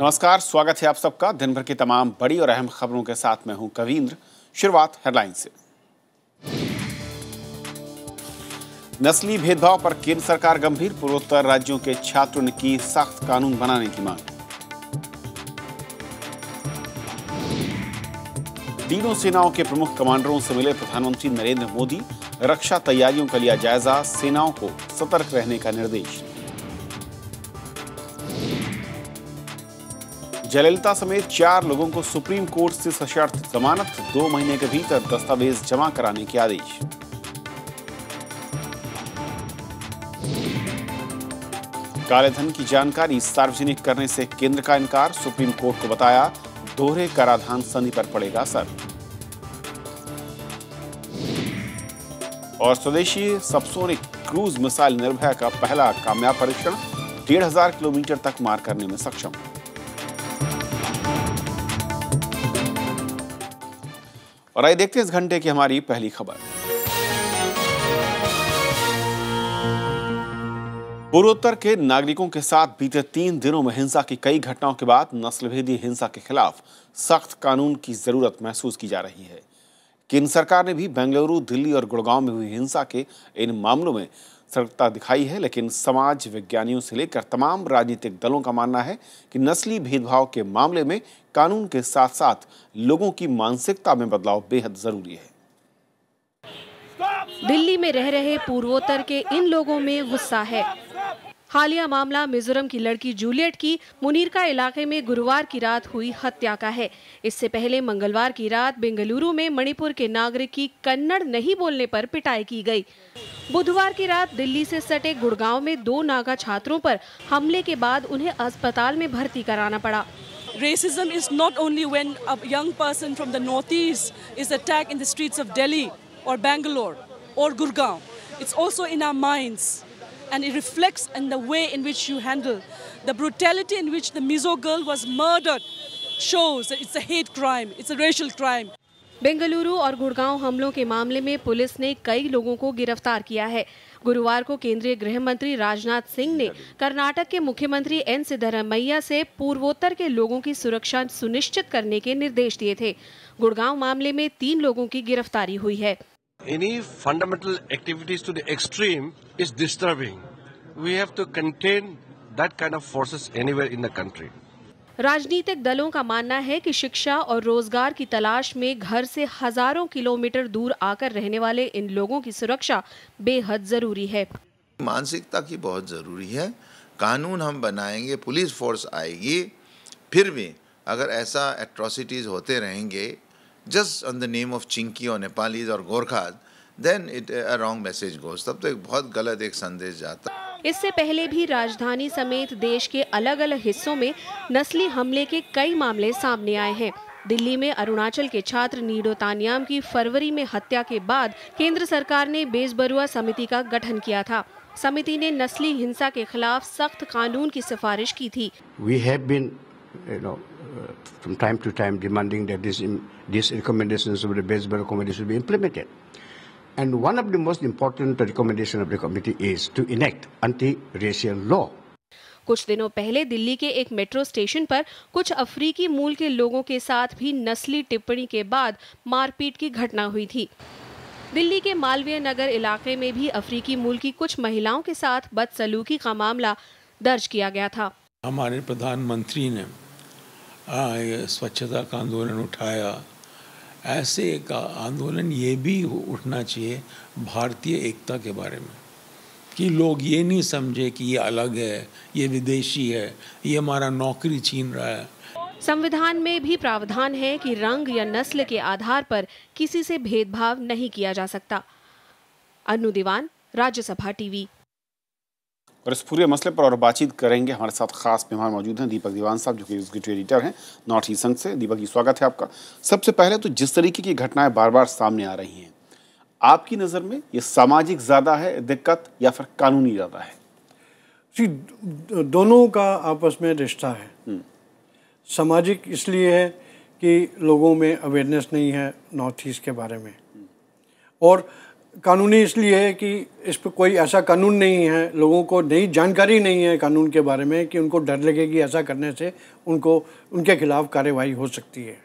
नमस्कार स्वागत है आप सबका दिन भर की तमाम बड़ी और अहम खबरों के साथ मैं हूं कवींद्र शुरुआत हेडलाइन से नस्ली भेदभाव पर केंद्र सरकार गंभीर पूर्वोत्तर राज्यों के छात्रों ने की सख्त कानून बनाने की मांग तीनों सेनाओं के प्रमुख कमांडरों से मिले प्रधानमंत्री नरेंद्र मोदी रक्षा तैयारियों का लिया जायजा सेनाओं को सतर्क रहने का निर्देश जयललिता समेत चार लोगों को सुप्रीम कोर्ट से सशर्त जमानत दो महीने के भीतर दस्तावेज जमा कराने के आदेश कालेधन की जानकारी सार्वजनिक करने से केंद्र का इनकार सुप्रीम कोर्ट को बताया दोहरे कराधान संधि पर पड़ेगा असर और स्वदेशी सबसोनिक क्रूज मिसाइल निर्भया का पहला कामयाब परीक्षण डेढ़ हजार किलोमीटर तक मार करने में सक्षम और आइए देखते हैं इस घंटे की हमारी पहली खबर पूर्वोत्तर के नागरिकों के साथ बीते तीन दिनों में हिंसा की कई घटनाओं के बाद नस्लभेदी हिंसा के खिलाफ सख्त कानून की जरूरत महसूस की जा रही है केंद्र सरकार ने भी बेंगलुरु दिल्ली और गुड़गांव में हुई हिंसा के इन मामलों में सतर्कता दिखाई है लेकिन समाज विज्ञानियों से लेकर तमाम राजनीतिक दलों का मानना है कि नस्ली भेदभाव के मामले में कानून के साथ साथ लोगों की मानसिकता में बदलाव बेहद ज़रूरी है दिल्ली में रह रहे पूर्वोत्तर के इन लोगों में गुस्सा है हालिया मामला मिजोरम की लड़की जूलियट की मुनीरका इलाके में गुरुवार की रात हुई हत्या का है इससे पहले मंगलवार की रात बेंगलुरु में मणिपुर के नागरिक की कन्नड़ नहीं बोलने पर पिटाई की गई बुधवार की रात दिल्ली से सटे गुड़गांव में दो नागा छात्रों पर हमले के बाद उन्हें अस्पताल में भर्ती कराना पड़ा racism is not only when a It's also in our minds. and it reflects in the way in which you handle. The brutality in which the Mizo girl was murdered shows that it's a hate crime, it's a racial crime. Bengaluru और गुड़गांव हमलों के मामले में police ने कई लोगों को गिरफ्तार किया है गुरुवार को केंद्रीय गृह मंत्री राजनाथ सिंह ने कर्नाटक के मुख्यमंत्री एन सिद्धरमैया से पूर्वोत्तर के लोगों की सुरक्षा सुनिश्चित करने के निर्देश दिए थे गुड़गांव मामले में तीन लोगों की गिरफ्तारी हुई है Any fundamental activities to the extreme is disturbing. We have to contain that kind of forces anywhere in the country. राजनीतिक दलों का मानना है कि शिक्षा और रोजगार की तलाश में घर से हजारों किलोमीटर दूर आकर रहने वाले इन लोगों की सुरक्षा बेहद जरूरी है मानसिकता की बहुत जरूरी है कानून हम बनाएंगे पुलिस फोर्स आएगी फिर भी अगर ऐसा एट्रोसिटीज़ होते रहेंगे just on the name of Chinki or Nepalis or Gorkhas, then it, a wrong message goes. तब तो एक बहुत गलत एक संदेश जाता है इससे पहले भी राजधानी समेत देश के अलग अलग हिस्सों में नस्ली हमले के कई मामले सामने आए हैं दिल्ली में अरुणाचल के छात्र नीडो तानियाम की फरवरी में हत्या के बाद केंद्र सरकार ने बेसबरुआ समिति का गठन किया था समिति ने नस्ली हिंसा के खिलाफ सख्त कानून की सिफारिश की थी we have been uh, from time to time demanding that this, in, these recommendations of the Baseball Committee should be implemented. And one of the most important recommendations of the committee is to enact anti-racial law. कुछ दिनों पहले दिल्ली के एक metro station पर कुछ अफ्रीकी मूल के लोगों के साथ भी नस्ली टिप्पणी के बाद मारपीट की घटना हुई थी दिल्ली के मालवीय नगर इलाके में भी अफ्रीकी मूल की कुछ महिलाओं के साथ बदसलूकी का मामला दर्ज किया गया था हमारे प्रधानमंत्री ने स्वच्छता का आंदोलन उठाया ऐसे का आंदोलन ये भी उठना चाहिए भारतीय एकता के बारे में कि लोग ये नहीं समझे कि ये अलग है ये विदेशी है ये हमारा नौकरी छीन रहा है संविधान में भी प्रावधान है कि रंग या नस्ल के आधार पर किसी से भेदभाव नहीं किया जा सकता अनु दीवान राज्यसभा टीवी और इस पूरे मसले पर और बातचीत करेंगे हमारे साथ खास मेहमान मौजूद हैं दीपक दीवान साहब जो कि एग्जीक्यूटिव एडिटर हैं नॉर्थ ईस्ट संघ से दीपक जी स्वागत है आपका सबसे पहले तो जिस तरीके की घटनाएं बार बार सामने आ रही हैं आपकी नज़र में ये सामाजिक ज़्यादा है दिक्कत या फिर कानूनी ज़्यादा है जी दोनों का आपस में रिश्ता है हम्म। सामाजिक इसलिए है कि लोगों में अवेयरनेस नहीं है नॉर्थ ईस्ट के बारे में हम्म। और कानूनी इसलिए है कि इस पर कोई ऐसा कानून नहीं है लोगों को नई जानकारी नहीं है कानून के बारे में कि उनको डर लगेगी ऐसा करने से उनको उनके खिलाफ कार्रवाई हो सकती है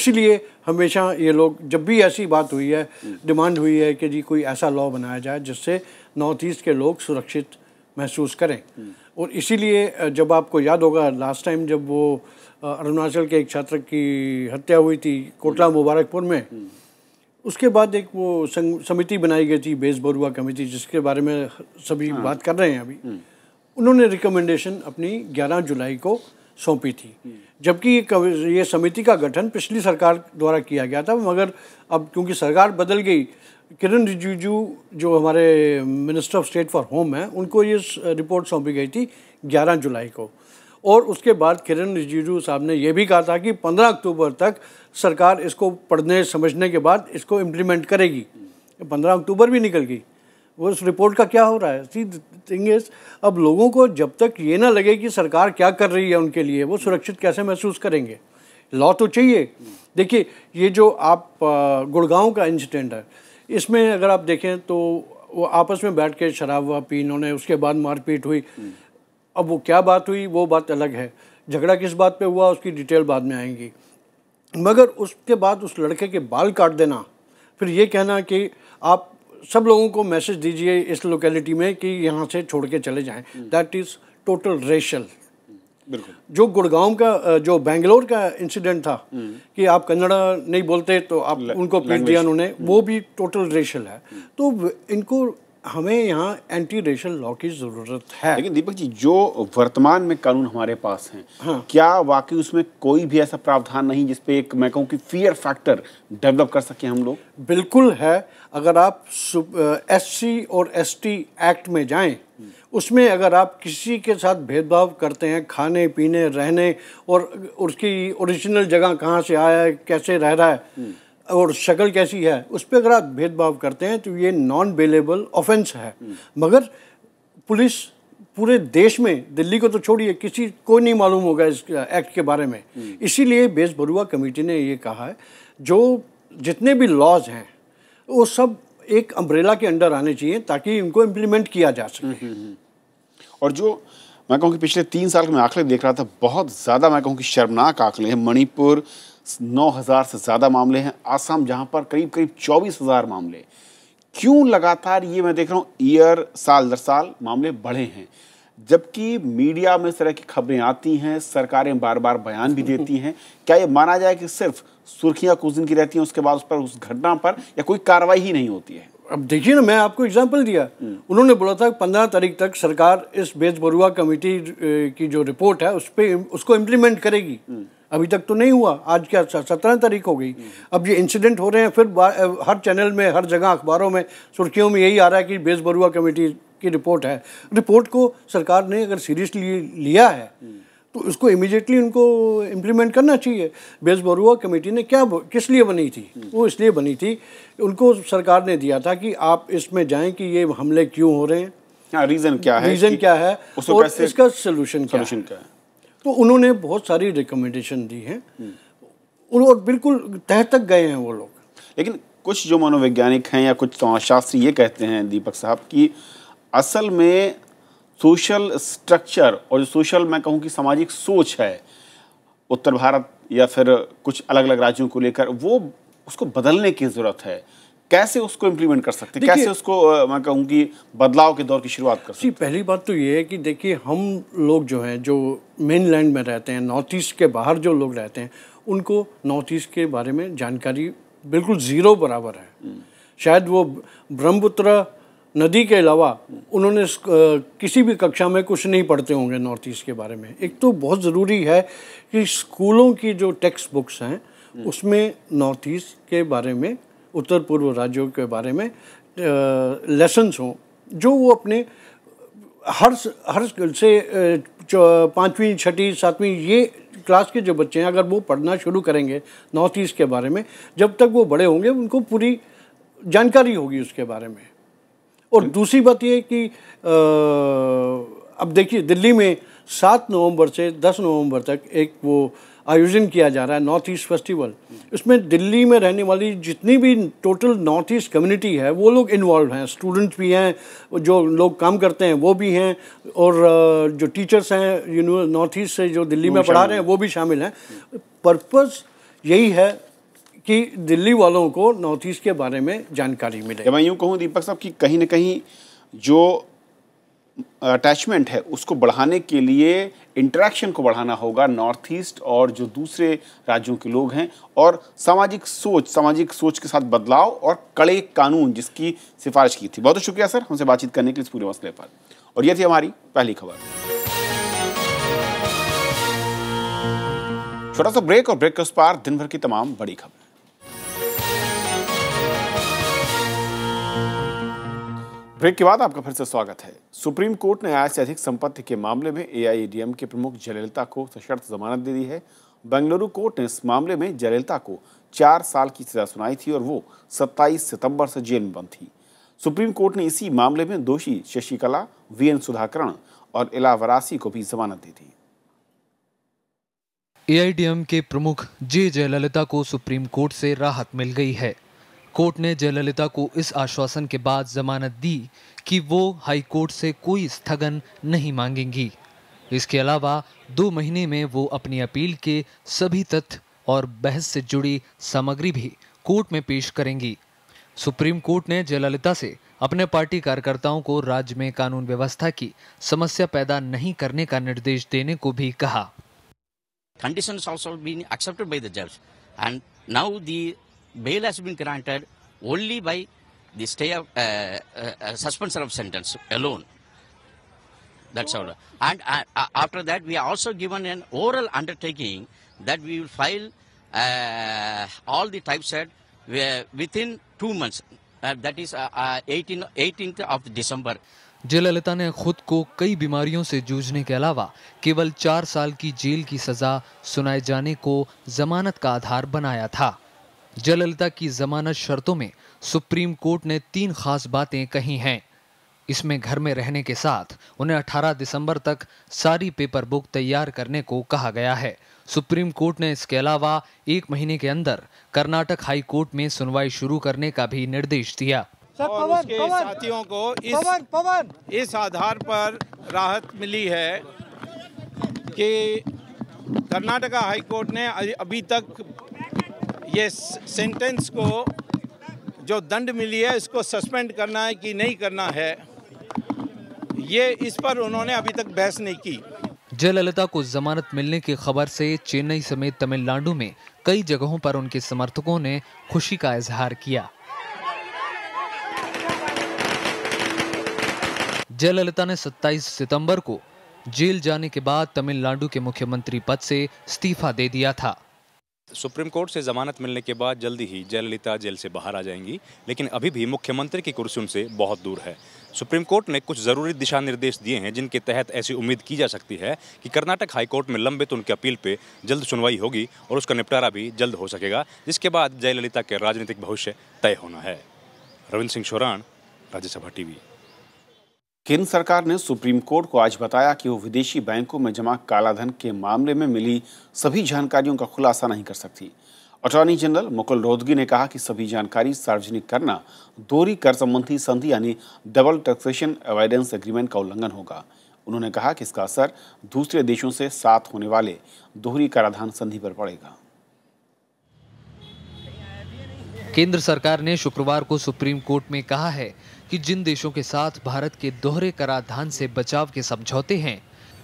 इसीलिए हमेशा ये लोग जब भी ऐसी बात हुई है डिमांड हुई है कि जी कोई ऐसा लॉ बनाया जाए जिससे नॉर्थ ईस्ट के लोग सुरक्षित महसूस करें और इसीलिए जब आपको याद होगा लास्ट टाइम जब वो अरुणाचल के एक छात्र की हत्या हुई थी कोटला मुबारकपुर में उसके बाद एक वो समिति बनाई गई थी बेस बरुआ कमेटी जिसके बारे में सभी हाँ। बात कर रहे हैं अभी हम्म। उन्होंने रिकमेंडेशन अपनी 11 जुलाई को सौंपी थी हम्म। जबकि ये ये समिति का गठन पिछली सरकार द्वारा किया गया था मगर अब क्योंकि सरकार बदल गई किरण रिजिजू जो हमारे minister of state for home हैं उनको ये रिपोर्ट सौंपी गई थी 11 जुलाई को और उसके बाद किरण रिजिजू साहब ने यह भी कहा था कि 15 अक्टूबर तक सरकार इसको पढ़ने समझने के बाद इसको इम्प्लीमेंट करेगी 15 अक्टूबर भी निकल गई वो उस रिपोर्ट का क्या हो रहा है सी थिंग इज अब लोगों को जब तक ये ना लगे कि सरकार क्या कर रही है उनके लिए वो सुरक्षित कैसे महसूस करेंगे लॉ तो चाहिए देखिए ये जो आप गुड़गांव का इंसिडेंट है इसमें अगर आप देखें तो वो आपस में बैठ के शराब हुआ पी इन्होंने उसके बाद मारपीट हुई अब वो क्या बात हुई वो बात अलग है झगड़ा किस बात पे हुआ उसकी डिटेल बाद में आएंगी मगर उसके बाद उस लड़के के बाल काट देना फिर ये कहना कि आप सब लोगों को मैसेज दीजिए इस लोकेलिटी में कि यहाँ से छोड़ के चले जाएं दैट इज़ टोटल रेशल जो गुड़गांव का जो बेंगलोर का इंसिडेंट था हम्म। कि आप कन्नड़ा नहीं बोलते तो आप उनको पीट दिया उन्होंने वो भी टोटल रेशल है हम्म। तो इनको हमें यहाँ एंटी रेशल लॉ की ज़रूरत है लेकिन दीपक जी जो वर्तमान में कानून हमारे पास हैं हाँ। क्या वाकई उसमें कोई भी ऐसा प्रावधान नहीं जिसपे एक मैं कहूँ कि फियर फैक्टर डेवलप कर सके हम लोग बिल्कुल है अगर आप एस और एस एक्ट में जाएं उसमें अगर आप किसी के साथ भेदभाव करते हैं खाने पीने रहने और उसकी ओरिजिनल जगह कहाँ से आया है कैसे रह रहा है और शक्ल कैसी है उस पर अगर आप भेदभाव करते हैं तो ये नॉन बेलेबल ऑफेंस है हम्म। मगर पुलिस पूरे देश में दिल्ली को तो छोड़िए किसी को नहीं मालूम होगा इस एक्ट के बारे में हम्म। इसीलिए बेस बरुआ कमेटी ने ये कहा है जो जितने भी लॉज हैं वो सब एक अम्ब्रेला के अंडर आने चाहिए ताकि इनको इम्प्लीमेंट किया जा सके हम्म, और जो मैं कहूँ कि पिछले तीन साल में आंकड़े देख रहा था बहुत ज़्यादा मैं कहूँ कि शर्मनाक आंकड़े हैं मणिपुर 9000 से ज़्यादा मामले हैं आसाम जहां पर करीब करीब 24000 मामले क्यों लगातार ये मैं देख रहा हूँ ईयर साल दर साल मामले बढ़े हैं जबकि मीडिया में इस तरह की खबरें आती हैं सरकारें बार बार बयान भी देती हैं क्या ये माना जाए कि सिर्फ सुर्खियां कुछ दिन की रहती हैं उसके बाद उस पर उस घटना पर या कोई कार्रवाई ही नहीं होती है अब देखिए ना मैं आपको एग्जाम्पल दिया हम्म। उन्होंने बोला था पंद्रह तारीख तक सरकार इस बेजबरुआ कमेटी की जो रिपोर्ट है उस पर उसको इम्प्लीमेंट करेगी हम्म। अभी तक तो नहीं हुआ आज क्या सत्रह तारीख हो गई अब ये इंसिडेंट हो रहे हैं फिर हर चैनल में हर जगह अखबारों में सुर्खियों में यही आ रहा है कि बेस बरुआ कमेटी की रिपोर्ट है रिपोर्ट को सरकार ने अगर सीरियसली लिया है तो इसको इमिजिएटली उनको इम्प्लीमेंट करना चाहिए बेस बरुआ कमेटी ने क्या किस लिए बनी थी वो इसलिए बनी थी उनको सरकार ने दिया था कि आप इसमें जाएँ कि ये हमले क्यों हो रहे हैं रीज़न हाँ, क्या है रीज़न क्या है और इसका सोल्यूशन क्या है तो उन्होंने बहुत सारी रिकमेंडेशन दी है और बिल्कुल तह तक गए हैं वो लोग लेकिन कुछ जो मनोवैज्ञानिक हैं या कुछ समाजशास्त्री ये कहते हैं दीपक साहब कि असल में सोशल स्ट्रक्चर और जो सोशल मैं कहूँ कि सामाजिक सोच है उत्तर भारत या फिर कुछ अलग अलग राज्यों को लेकर वो उसको बदलने की ज़रूरत है कैसे उसको इम्प्लीमेंट कर सकते हैं कैसे उसको मैं कहूँ कि बदलाव के दौर की शुरुआत कर सकते पहली बात तो ये है कि देखिए हम लोग जो हैं जो मेन लैंड में रहते हैं नॉर्थ ईस्ट के बाहर जो लोग रहते हैं उनको नॉर्थ ईस्ट के बारे में जानकारी बिल्कुल ज़ीरो बराबर है हम्म। शायद वो ब्रह्मपुत्र नदी के अलावा उन्होंने किसी भी कक्षा में कुछ नहीं पढ़ते होंगे नॉर्थ ईस्ट के बारे में एक तो बहुत ज़रूरी है कि स्कूलों की जो टेक्स्ट बुक्स हैं हम्म। उसमें नॉर्थ ईस्ट के बारे में उत्तर पूर्व राज्यों के बारे में लेसन्स हों जो वो अपने हर हर से पाँचवीं छठी सातवीं ये क्लास के जो बच्चे हैं अगर वो पढ़ना शुरू करेंगे नॉर्थ ईस्ट के बारे में जब तक वो बड़े होंगे उनको पूरी जानकारी होगी उसके बारे में और हम्म। दूसरी बात ये कि आ, अब देखिए दिल्ली में सात नवंबर से दस नवंबर तक एक वो आयोजन किया जा रहा है नॉर्थ ईस्ट फेस्टिवल इसमें दिल्ली में रहने वाली जितनी भी टोटल नॉर्थ ईस्ट कम्युनिटी है वो लोग इन्वॉल्व हैं स्टूडेंट्स भी हैं जो लोग काम करते हैं वो भी हैं और जो टीचर्स हैं नो नॉर्थ ईस्ट से जो दिल्ली में पढ़ा रहे हैं वो भी शामिल हैं पर्पज़ यही है कि दिल्ली वालों को नॉर्थ ईस्ट के बारे में जानकारी मिले मैं यूँ कहूँ दीपक साहब कि कहीं ना कहीं जो अटैचमेंट है उसको बढ़ाने के लिए इंटरेक्शन को बढ़ाना होगा नॉर्थ ईस्ट और जो दूसरे राज्यों के लोग हैं और सामाजिक सोच सामाजिक सोच के साथ बदलाव और कड़े कानून जिसकी सिफारिश की थी बहुत बहुत शुक्रिया सर हमसे बातचीत करने के लिए इस पूरे मसले पर और यह थी हमारी पहली खबर छोटा सा ब्रेक और ब्रेक के उस पार दिन भर की तमाम बड़ी खबर ब्रेक के बाद आपका फिर से स्वागत है सुप्रीम कोर्ट ने आय से अधिक संपत्ति के मामले में एआईएडीएम के प्रमुख जलिलता को सशर्त जमानत दे दी है बेंगलुरु कोर्ट ने इस मामले में जलिलता को चार साल की सजा सुनाई थी और वो 27 सितंबर से जेल में बंद थी सुप्रीम कोर्ट ने इसी मामले में दोषी शशिकला वी एन सुधाकरण और इला वरासी को भी जमानत दी थी एआईडीएम के प्रमुख जे जयललिता को सुप्रीम कोर्ट से राहत मिल गई है कोर्ट ने जयललिता को इस आश्वासन के बाद जमानत दी कि वो हाई कोर्ट से कोई स्थगन नहीं मांगेंगी इसके अलावा दो महीने में वो अपनी अपील के सभी तथ्य और बहस से जुड़ी सामग्री भी कोर्ट में पेश करेंगी सुप्रीम कोर्ट ने जयललिता से अपने पार्टी कार्यकर्ताओं को राज्य में कानून व्यवस्था की समस्या पैदा नहीं करने का निर्देश देने को भी कहा conditions also been accepted by the judge and now the bail has been granted only by the stay of uh, uh, suspension of sentence alone. That's all. And uh, after that, we are also given an oral undertaking that we will file uh, all the type typeset within 2 months. uh, that is uh, 18, 18th of December. Jayalalithaa ने खुद को कई बीमारियों से जूझने के अलावा केवल चार साल की जेल की सजा सुनाए जाने को जमानत का आधार बनाया था जयललिता की जमानत शर्तों में सुप्रीम कोर्ट ने तीन खास बातें कही हैं इसमें घर में रहने के साथ उन्हें 18 दिसंबर तक सारी पेपर बुक तैयार करने को कहा गया है सुप्रीम कोर्ट ने इसके अलावा एक महीने के अंदर कर्नाटक हाई कोर्ट में सुनवाई शुरू करने का भी निर्देश दिया और उसके साथियों को इस, पवन, पवन। इस आधार पर राहत मिली है कि कर्नाटका हाई कोर्ट ने अभी तक ये सेंटेंस को जो दंड मिली है इसको सस्पेंड करना है कि नहीं करना है ये इस पर उन्होंने अभी तक बहस नहीं की जयललिता को जमानत मिलने की खबर से चेन्नई समेत तमिलनाडु में कई जगहों पर उनके समर्थकों ने खुशी का इजहार किया जयललिता ने 27 सितंबर को जेल जाने के बाद तमिलनाडु के मुख्यमंत्री पद से इस्तीफा दे दिया था सुप्रीम कोर्ट से जमानत मिलने के बाद जल्दी ही जयललिता जेल से बाहर आ जाएंगी लेकिन अभी भी मुख्यमंत्री की कुर्सी उनसे बहुत दूर है सुप्रीम कोर्ट ने कुछ ज़रूरी दिशा निर्देश दिए हैं जिनके तहत ऐसी उम्मीद की जा सकती है कि कर्नाटक हाईकोर्ट में लंबित उनके अपील पे जल्द सुनवाई होगी और उसका निपटारा भी जल्द हो सकेगा जिसके बाद जयललिता के राजनीतिक भविष्य तय होना है रविंद्र सिंह चौरान राज्यसभा टीवी केंद्र सरकार ने सुप्रीम कोर्ट को आज बताया कि वो विदेशी बैंकों में जमा कालाधन के मामले में मिली सभी जानकारियों का खुलासा नहीं कर सकती अटॉर्नी जनरल मुकुल रोहदगी ने कहा कि सभी जानकारी सार्वजनिक करना दोहरी कर संबंधी संधि यानी डबल टैक्सेशन अवॉइडेंस एग्रीमेंट का उल्लंघन होगा उन्होंने कहा कि इसका असर दूसरे देशों से साथ होने वाले दोहरी कराधान संधि पर पड़ेगा केंद्र सरकार ने शुक्रवार को सुप्रीम कोर्ट में कहा है कि जिन देशों के साथ भारत के दोहरे कराधान से बचाव के समझौते हैं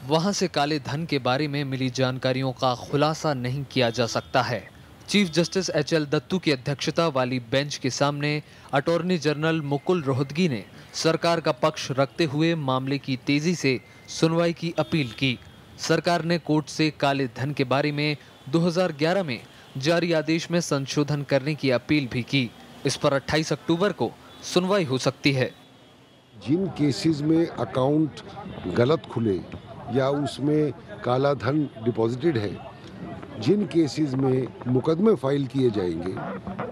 वहां से काले धन के बारे में मिली जानकारियों का खुलासा नहीं किया जा सकता है chief justice H L Dattu की अध्यक्षता वाली बेंच के सामने अटॉर्नी जनरल मुकुल रोहतगी ने सरकार का पक्ष रखते हुए मामले की तेजी से सुनवाई की अपील की सरकार ने कोर्ट से काले धन के बारे में 2011 में जारी आदेश में संशोधन करने की अपील भी की इस पर 28 अक्टूबर को सुनवाई हो सकती है जिन केसेस में अकाउंट गलत खुले या उसमें काला धन डिपॉजिटेड है जिन केसेस में मुकदमे फाइल किए जाएंगे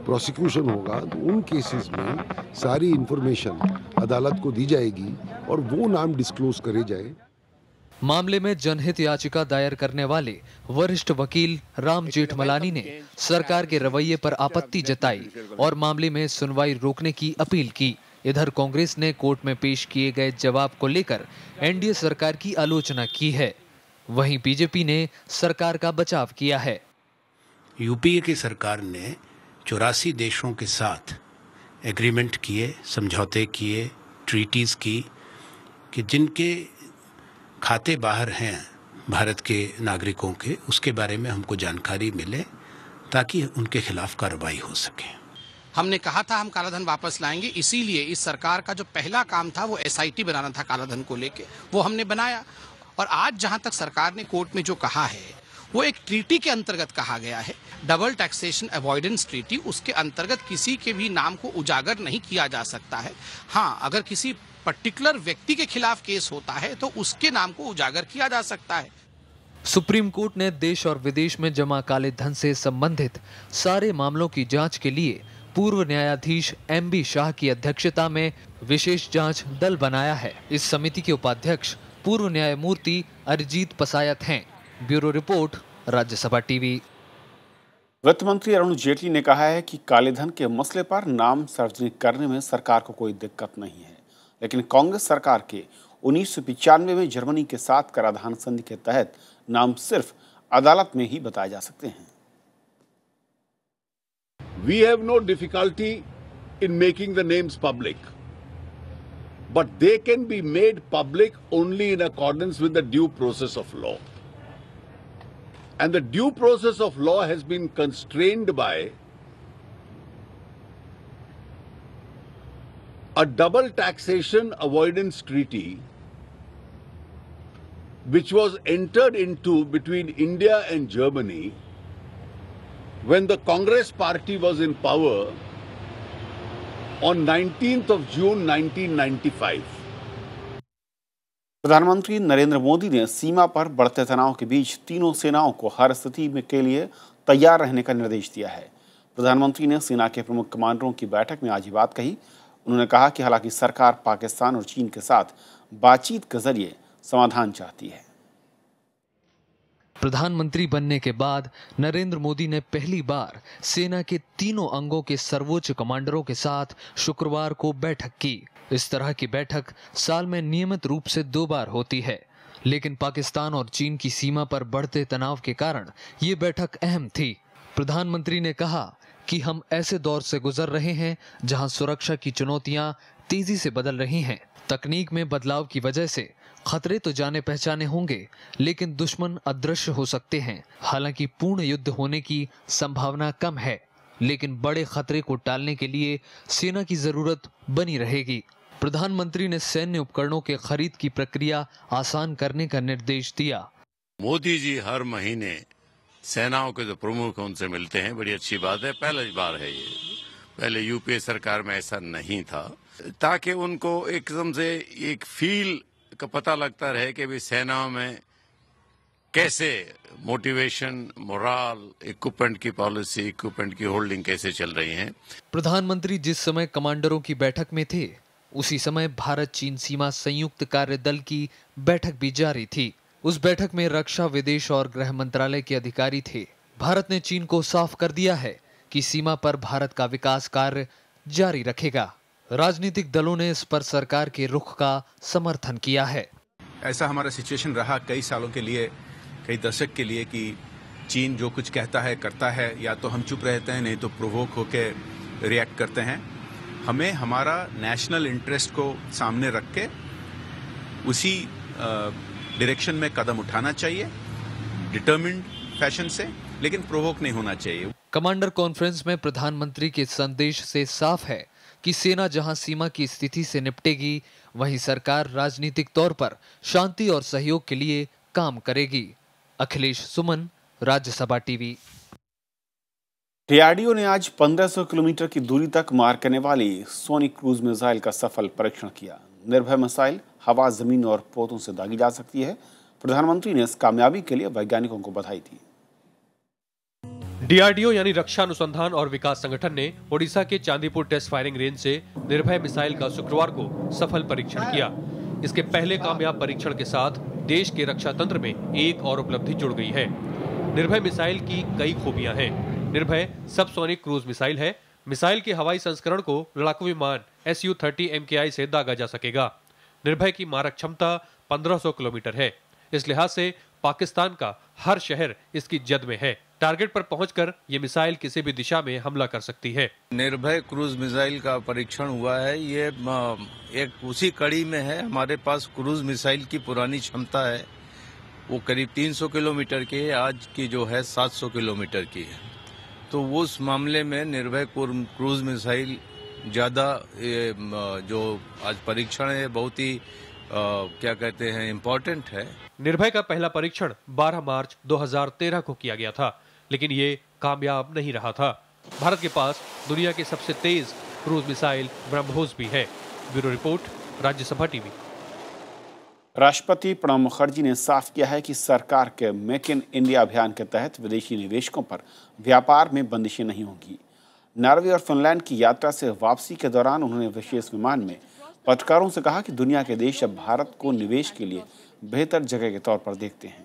प्रोसिक्यूशन होगा तो उन केसेस में सारी इन्फॉर्मेशन अदालत को दी जाएगी और वो नाम डिस्क्लोज करे जाए मामले में जनहित याचिका दायर करने वाले वरिष्ठ वकील राम जेठमलानी ने सरकार के रवैये पर आपत्ति जताई और मामले में सुनवाई रोकने की अपील की इधर कांग्रेस ने कोर्ट में पेश किए गए जवाब को लेकर एनडीए सरकार की आलोचना की है वहीं बीजेपी ने सरकार का बचाव किया है यूपीए की सरकार ने चौरासी देशों के साथ एग्रीमेंट किए समझौते किए ट्रीटीज़ की कि जिनके खाते बाहर हैं भारत के नागरिकों के उसके बारे में हमको जानकारी मिले ताकि उनके खिलाफ कार्रवाई हो सके हमने कहा था हम कालाधन वापस लाएंगे इसीलिए इस सरकार का जो पहला काम था वो एसआईटी बनाना था कालाधन को लेके वो हमने बनाया और आज जहां तक सरकार ने कोर्ट में जो कहा है वो एक ट्रीटी के अंतर्गत कहा गया है डबल टैक्सेशन अवॉइडेंस ट्रीटी उसके अंतर्गत किसी के भी नाम को उजागर नहीं किया जा सकता है हाँ अगर किसी पर्टिकुलर व्यक्ति के खिलाफ केस होता है तो उसके नाम को उजागर किया जा सकता है सुप्रीम कोर्ट ने देश और विदेश में जमा काले धन से संबंधित सारे मामलों की जांच के लिए पूर्व न्यायाधीश एम बी शाह की अध्यक्षता में विशेष जांच दल बनाया है इस समिति के उपाध्यक्ष पूर्व न्यायमूर्ति अरिजीत पसायत हैं ब्यूरो रिपोर्ट राज्यसभा टीवी वित्त मंत्री अरुण जेटली ने कहा है कि धन के मसले पर नाम सार्वजनिक करने में सरकार को कोई दिक्कत नहीं है लेकिन कांग्रेस सरकार के उन्नीस में जर्मनी के साथ कराधान संधि के तहत नाम सिर्फ अदालत में ही बताए जा सकते हैं we have no difficulty in making the names public but they can be made public only in accordance with the due process of law and the due process of law has been constrained by a double taxation avoidance treaty which was entered into between India and Germany when the Congress party was in power on 19th of June 1995. प्रधानमंत्री नरेंद्र मोदी ने सीमा पर बढ़ते तनाव के बीच तीनों सेनाओं को हर स्थिति में के लिए तैयार रहने का निर्देश दिया है प्रधानमंत्री ने सेना के प्रमुख कमांडरों की बैठक में आज ये बात कही उन्होंने कहा कि हालांकि सरकार पाकिस्तान और चीन के साथ बातचीत के जरिए समाधान चाहती है प्रधानमंत्री बनने के बाद नरेंद्र मोदी ने पहली बार सेना के तीनों अंगों के सर्वोच्च कमांडरों के साथ शुक्रवार को बैठक की इस तरह की बैठक साल में नियमित रूप से दो बार होती है लेकिन पाकिस्तान और चीन की सीमा पर बढ़ते तनाव के कारण ये बैठक अहम थी प्रधानमंत्री ने कहा कि हम ऐसे दौर से गुजर रहे हैं जहां सुरक्षा की चुनौतियां तेजी से बदल रही हैं तकनीक में बदलाव की वजह से खतरे तो जाने पहचाने होंगे लेकिन दुश्मन अदृश्य हो सकते हैं हालांकि पूर्ण युद्ध होने की संभावना कम है लेकिन बड़े खतरे को टालने के लिए सेना की जरूरत बनी रहेगी प्रधानमंत्री ने सैन्य उपकरणों के खरीद की प्रक्रिया आसान करने का निर्देश दिया मोदी जी हर महीने सेनाओं के जो प्रमुख हैं उनसे मिलते हैं बड़ी अच्छी बात है पहली बार है ये पहले यूपीए सरकार में ऐसा नहीं था ताकि उनको एक किस्म से एक फील का पता लगता रहे कि भी सेना में कैसे मोटिवेशन मोराल इक्विपमेंट की पॉलिसी इक्विपमेंट की होल्डिंग कैसे चल रही है प्रधानमंत्री जिस समय कमांडरों की बैठक में थे उसी समय भारत चीन सीमा संयुक्त कार्य दल की बैठक भी जारी थी उस बैठक में रक्षा विदेश और गृह मंत्रालय के अधिकारी थे भारत ने चीन को साफ कर दिया है कि सीमा पर भारत का विकास कार्य जारी रखेगा राजनीतिक दलों ने इस पर सरकार के रुख का समर्थन किया है ऐसा हमारा सिचुएशन रहा कई सालों के लिए कई दशक के लिए कि चीन जो कुछ कहता है करता है या तो हम चुप रहते हैं नहीं तो प्रोवोक होके रिएक्ट करते हैं हमें हमारा नेशनल इंटरेस्ट को सामने रख के उसी आ, डायरेक्शन में कदम उठाना चाहिए डिटर्मिंड फैशन से लेकिन प्रोवोक नहीं होना चाहिए कमांडर कॉन्फ्रेंस में प्रधानमंत्री के संदेश से साफ है कि सेना जहां सीमा की स्थिति से निपटेगी वहीं सरकार राजनीतिक तौर पर शांति और सहयोग के लिए काम करेगी अखिलेश सुमन राज्यसभा टीवी डीआरडीओ ने आज 1500 किलोमीटर की दूरी तक मार करने वाली सोनिक क्रूज मिसाइल का सफल परीक्षण किया निर्भय मिसाइल हवा जमीन और पोतों से दागी जा सकती है प्रधानमंत्री ने इस कामयाबी के लिए वैज्ञानिकों को बधाई दी डीआरडीओ यानी रक्षा अनुसंधान और विकास संगठन ने ओडिशा के चांदीपुर टेस्ट फायरिंग रेंज से निर्भय मिसाइल का शुक्रवार को सफल परीक्षण किया इसके पहले कामयाब परीक्षण के साथ देश के रक्षा तंत्र में एक और उपलब्धि जुड़ गई है निर्भय मिसाइल की कई खूबियां हैं निर्भय सबसोनिक क्रूज मिसाइल है मिसाइल के हवाई संस्करण को लड़ाकू विमान एस यू थर्टी एम के आई से दागा जा सकेगा निर्भय की मारक क्षमता 1500 किलोमीटर है इस लिहाज से पाकिस्तान का हर शहर इसकी जद में है टारगेट पर पहुंचकर ये मिसाइल किसी भी दिशा में हमला कर सकती है निर्भय क्रूज मिसाइल का परीक्षण हुआ है ये एक उसी कड़ी में है हमारे पास क्रूज मिसाइल की पुरानी क्षमता है वो करीब 300 किलोमीटर की है आज की जो है 700 किलोमीटर की है तो उस मामले में निर्भय क्रूज मिसाइल ज़्यादा जो आज परीक्षण है बहुत ही क्या कहते हैं इम्पोर्टेंट है निर्भय का पहला परीक्षण 12 मार्च 2013 को किया गया था लेकिन ये कामयाब नहीं रहा था भारत के पास दुनिया के सबसे तेज क्रूज मिसाइल ब्रह्मोस भी है ब्यूरो रिपोर्ट राज्यसभा टीवी राष्ट्रपति प्रणब मुखर्जी ने साफ किया है कि सरकार के मेक इन इंडिया अभियान के तहत विदेशी निवेशकों पर व्यापार में बंदिशें नहीं होंगी नार्वे और फिनलैंड की यात्रा से वापसी के दौरान उन्होंने विशेष विमान में पत्रकारों से कहा कि दुनिया के देश अब भारत को निवेश के लिए बेहतर जगह के तौर पर देखते हैं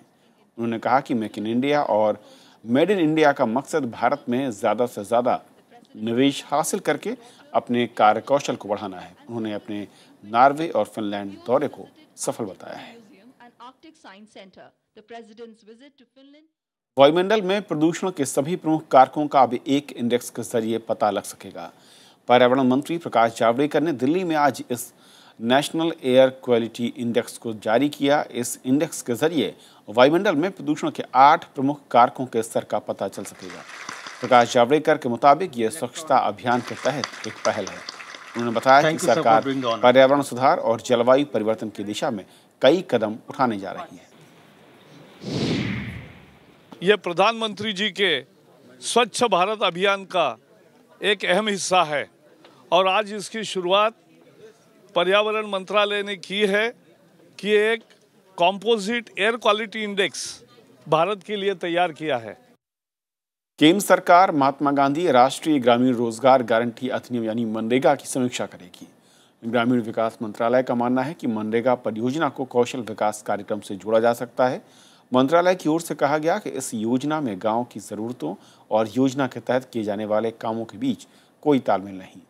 उन्होंने कहा कि मेक इन इंडिया और मेड इन इंडिया का मकसद भारत में ज़्यादा से ज़्यादा निवेश हासिल करके अपने कार्य कौशल को बढ़ाना है उन्होंने अपने नार्वे और फिनलैंड दौरे को सफल बताया है वायुमंडल में प्रदूषण के सभी प्रमुख कारकों का अब एक इंडेक्स के जरिए पता लग सकेगा पर्यावरण मंत्री प्रकाश जावड़ेकर ने दिल्ली में आज इस नेशनल एयर क्वालिटी इंडेक्स को जारी किया इस इंडेक्स के जरिए वायुमंडल में प्रदूषण के आठ प्रमुख कारकों के स्तर का पता चल सकेगा प्रकाश जावड़ेकर के मुताबिक ये स्वच्छता अभियान के तहत एक पहल है उन्होंने बताया कि सरकार पर्यावरण सुधार और जलवायु परिवर्तन की दिशा में कई कदम उठाने जा रही है ये प्रधानमंत्री जी के स्वच्छ भारत अभियान का एक अहम हिस्सा है और आज इसकी शुरुआत पर्यावरण मंत्रालय ने की है कि एक कॉम्पोजिट एयर क्वालिटी इंडेक्स भारत के लिए तैयार किया है केंद्र सरकार महात्मा गांधी राष्ट्रीय ग्रामीण रोजगार गारंटी अधिनियम यानी मनरेगा की समीक्षा करेगी ग्रामीण विकास मंत्रालय का मानना है कि मनरेगा परियोजना को कौशल विकास कार्यक्रम से जोड़ा जा सकता है मंत्रालय की ओर से कहा गया कि इस योजना में गांव की ज़रूरतों और योजना के तहत किए जाने वाले कामों के बीच कोई तालमेल नहीं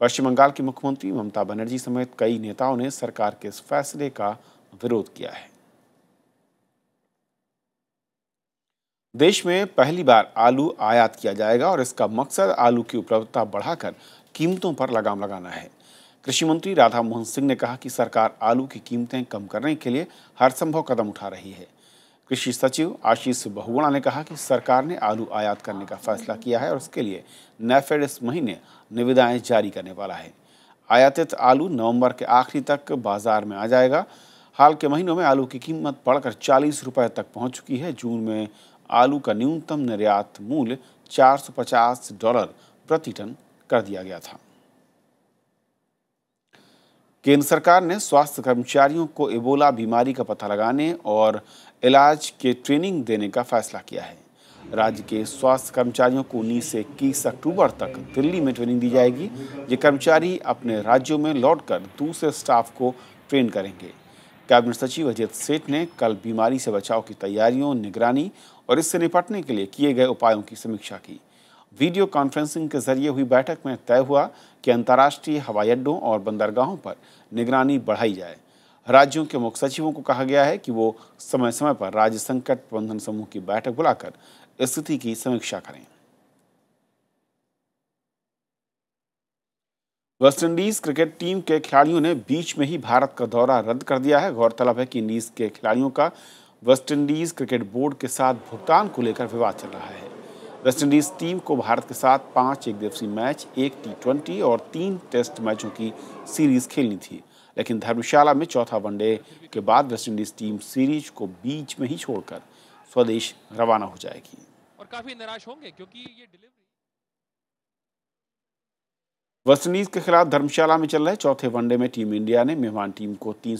पश्चिम बंगाल की मुख्यमंत्री ममता बनर्जी समेत कई नेताओं ने सरकार के इस फैसले का विरोध किया है देश में पहली बार आलू आयात किया जाएगा और इसका मकसद आलू की उपलब्धता बढ़ाकर कीमतों पर लगाम लगाना है कृषि मंत्री राधा मोहन सिंह ने कहा कि सरकार आलू की कीमतें कम करने के लिए हर संभव कदम उठा रही है कृषि सचिव आशीष बहुगुणा ने कहा कि सरकार ने आलू आयात करने का फैसला किया है और उसके लिए नैफेड इस महीने निविदाएं जारी करने वाला है आयातित आलू नवंबर के आखिरी तक बाजार में आ जाएगा हाल के महीनों में आलू की कीमत बढ़कर चालीस रुपये तक पहुंच चुकी है जून में आलू का न्यूनतम निर्यात मूल्य चार डॉलर प्रति टन कर दिया गया था केंद्र सरकार ने स्वास्थ्य कर्मचारियों को इबोला बीमारी का पता लगाने और इलाज के ट्रेनिंग देने का फैसला किया है राज्य के स्वास्थ्य कर्मचारियों को उन्नीस से इक्कीस अक्टूबर तक दिल्ली में ट्रेनिंग दी जाएगी ये कर्मचारी अपने राज्यों में लौटकर दूसरे स्टाफ को ट्रेन करेंगे कैबिनेट सचिव अजीत सेठ ने कल बीमारी से बचाव की तैयारियों निगरानी और इससे निपटने के लिए किए गए उपायों की समीक्षा की वीडियो कॉन्फ्रेंसिंग के जरिए हुई बैठक में तय हुआ कि अंतर्राष्ट्रीय हवाई अड्डों और बंदरगाहों पर निगरानी बढ़ाई जाए राज्यों के मुख्य सचिवों को कहा गया है कि वो समय समय पर राज्य संकट प्रबंधन समूह की बैठक बुलाकर स्थिति की समीक्षा करें वेस्टइंडीज क्रिकेट टीम के खिलाड़ियों ने बीच में ही भारत का दौरा रद्द कर दिया है गौरतलब है कि इंडीज के खिलाड़ियों का वेस्टइंडीज क्रिकेट बोर्ड के साथ भुगतान को लेकर विवाद चल रहा है वेस्टइंडीज टीम को भारत के साथ पांच एक दिवसीय मैच एक टी ट्वेंटी और तीन टेस्ट मैचों की सीरीज खेलनी थी लेकिन धर्मशाला में चौथा वनडे के बाद वेस्टइंडीज़ टीम सीरीज को बीच में ही छोड़कर स्वदेश रवाना हो जाएगी और काफ़ी निराश होंगे क्योंकि ये डिलीवरी वेस्टइंडीज़ के खिलाफ धर्मशाला में चल रहे चौथे वनडे में टीम इंडिया ने मेहमान टीम को तीन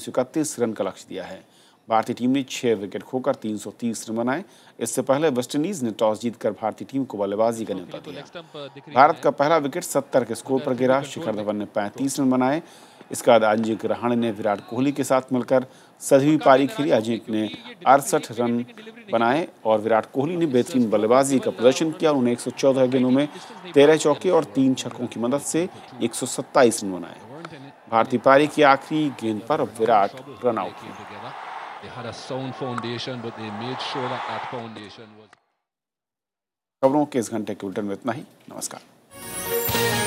रन का लक्ष्य दिया है भारतीय टीम ने छह विकेट खोकर 330 रन बनाए इससे पहले वेस्टइंडीज ने टॉस जीतकर भारतीय टीम को बल्लेबाजी का न्यौता दिया भारत का पहला विकेट 70 के स्कोर पर गिरा शिखर धवन ने 35 रन बनाए इसके बाद अजिंक रहाणे ने विराट कोहली के साथ मिलकर सदवी पारी खेली अजिंक ने अड़सठ रन बनाए और विराट कोहली ने बेहतरीन बल्लेबाजी का प्रदर्शन किया उन्होंने एक गेंदों में तेरह चौके और तीन छक्कों की मदद से एक रन बनाए भारतीय पारी की आखिरी गेंद पर विराट रन आउट हुए They had a sound foundation, but they made sure that that foundation was. खबरों के इस घंटे के बुलेटिन में इतना ही नमस्कार